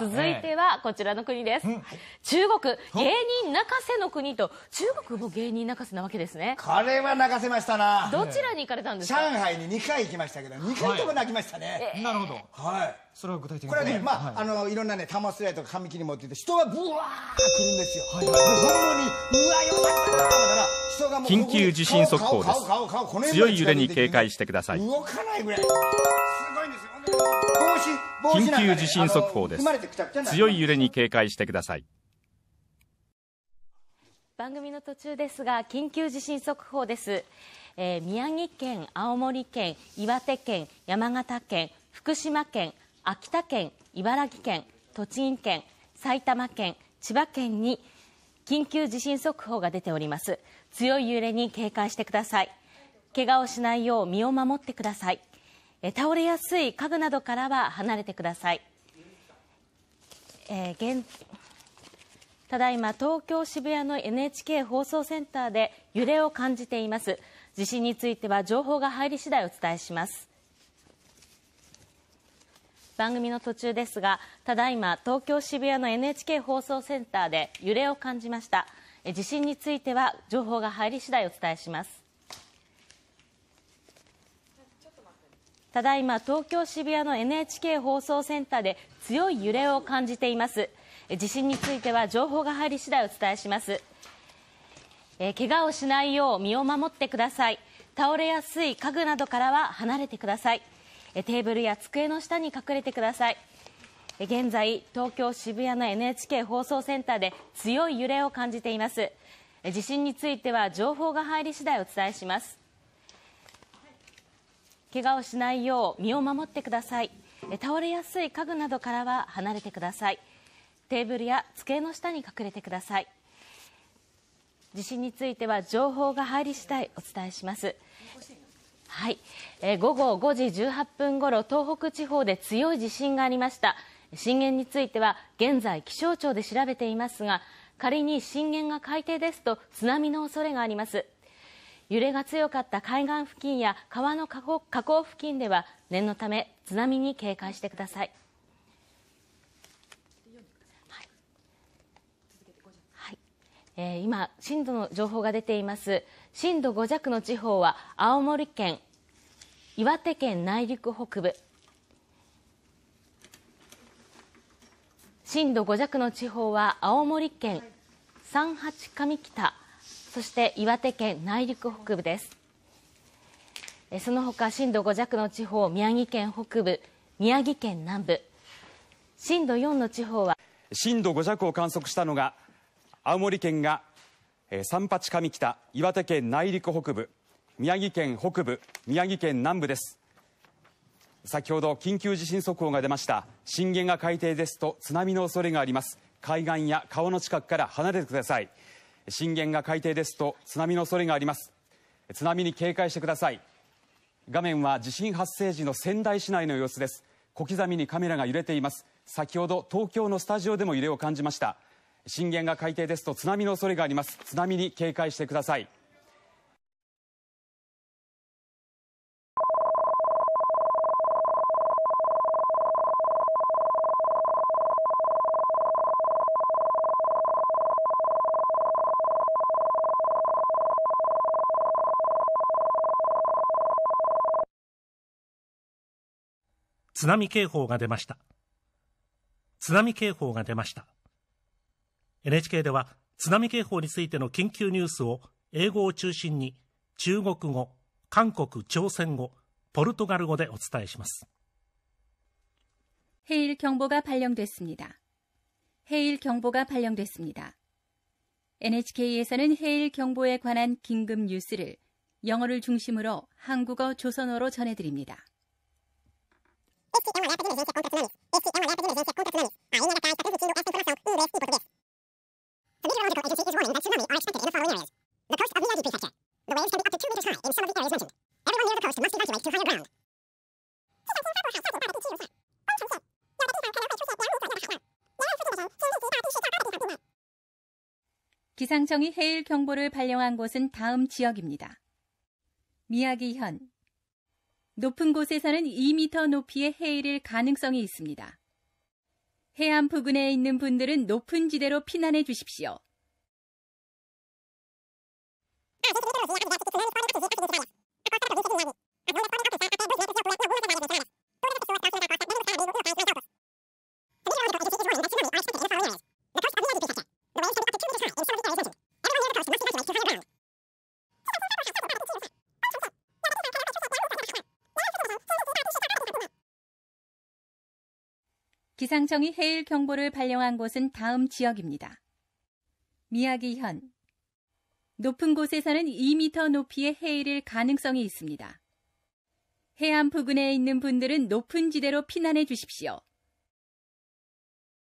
続いてはこちらの国です、うん、中国芸人泣かせの国と中国も芸人泣かせなわけですねこれは泣かせましたなどちらに行かれたんですか上海に2回行きましたけど2回とも泣きましたね、はい、なるほどはいそれは具体的にこれね、まあ、はい、あのいろんなね玉すりとか紙切り持ってて人がブワーくるんですよ、はい、本当にうわよかっただから人が緊急地震速報です強い揺れに警戒してください動かないぐらいすごいんですよ緊急地震速報です強い揺れに警戒してください番組の途中ですが緊急地震速報です、えー、宮城県青森県岩手県山形県福島県秋田県茨城県栃木県埼玉県千葉県に緊急地震速報が出ております強い揺れに警戒してください怪我をしないよう身を守ってください倒れやすい家具などからは離れてください。えー、ただいま東京渋谷の NHK 放送センターで揺れを感じています。地震については情報が入り次第お伝えします。番組の途中ですが、ただいま東京渋谷の NHK 放送センターで揺れを感じました。地震については情報が入り次第お伝えします。ただいま東京渋谷の NHK 放送センターで強い揺れを感じています地震については情報が入り次第お伝えしますえ怪我をしないよう身を守ってください倒れやすい家具などからは離れてくださいえテーブルや机の下に隠れてくださいえ現在東京渋谷の NHK 放送センターで強い揺れを感じています地震については情報が入り次第お伝えします怪我をしないよう身を守ってください倒れやすい家具などからは離れてくださいテーブルや机の下に隠れてください地震については情報が入り次第お伝えしますはい、えー、午後5時18分ごろ東北地方で強い地震がありました震源については現在気象庁で調べていますが仮に震源が海底ですと津波の恐れがあります揺れが強かった海岸付近や川の河口付近では念のため津波に警戒してください。え今、震度の情報が出ています。震度5弱の地方は、青森県、岩手県内陸北部、震度5弱の地方は、青森県、三八上北、そして岩手県内陸北部ですその他震度5弱の地方宮城県北部宮城県南部震度4の地方は震度5弱を観測したのが青森県が三八上北岩手県内陸北部宮城県北部宮城県南部です先ほど緊急地震速報が出ました震源が海底ですと津波の恐れがあります海岸や川の近くから離れてください震源が海底ですと津波の恐れがあります津波に警戒してください画面は地震発生時の仙台市内の様子です小刻みにカメラが揺れています先ほど東京のスタジオでも揺れを感じました震源が海底ですと津波の恐れがあります津波に警戒してください津波警報が出ました。津波警報が出ました。NHK では津波警報についての緊急ニュースを英語を中心に中国語、韓国、朝鮮語、ポルトガル語でお伝えします。平일경보가발령됐습니다해일경보가발령됐습니다 NHK 에서는해일경보에관한긴급뉴스를영어를중심으로한국어조선어로전해드립니다 Este é um olhar para divergência com taxonomia. Este é um olhar para divergência com taxonomia. A linha da está transmitindo esta informação em inglês e português. The meteorological agency is warning that tsunami are expected in the following areas. The coast of Miyagi Prefecture. The waves can be up to 2 meters high in some of the areas mentioned. Everyone near the coast must evacuate to higher ground. 기상청이 해일 경보를 발령한 곳은 다음 지역입니다. 미야기현, 높은 곳에서는 2m 높이의 해일일 가능성이 있습니다. 해안 부근에 있는 분들은 높은 지대로 피난해 주십시오. 기상청이 해일 경보를 발령한 곳은 다음 지역입니다. 미야기현. 높은 곳에서는 2m 높이의 해일일 가능성이 있습니다. 해안 부근에 있는 분들은 높은 지대로 피난해 주십시오.